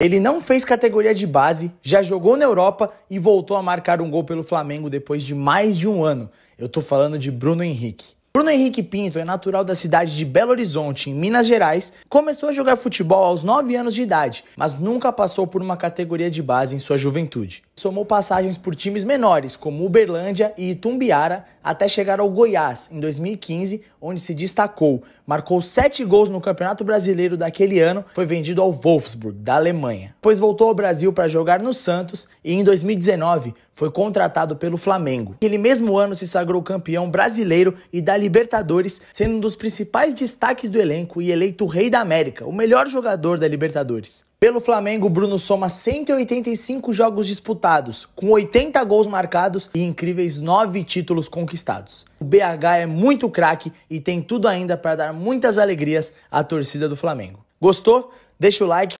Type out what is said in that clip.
Ele não fez categoria de base, já jogou na Europa e voltou a marcar um gol pelo Flamengo depois de mais de um ano. Eu tô falando de Bruno Henrique. Bruno Henrique Pinto é natural da cidade de Belo Horizonte, em Minas Gerais. Começou a jogar futebol aos 9 anos de idade, mas nunca passou por uma categoria de base em sua juventude. Somou passagens por times menores, como Uberlândia e Itumbiara, até chegar ao Goiás em 2015, onde se destacou, marcou sete gols no Campeonato Brasileiro daquele ano, foi vendido ao Wolfsburg, da Alemanha. Pois voltou ao Brasil para jogar no Santos e em 2019 foi contratado pelo Flamengo. Aquele mesmo ano se sagrou campeão brasileiro e da Libertadores, sendo um dos principais destaques do elenco e eleito Rei da América, o melhor jogador da Libertadores. Pelo Flamengo, Bruno soma 185 jogos disputados, com 80 gols marcados e incríveis 9 títulos conquistados. O BH é muito craque e tem tudo ainda para dar muitas alegrias à torcida do Flamengo. Gostou? Deixa o like.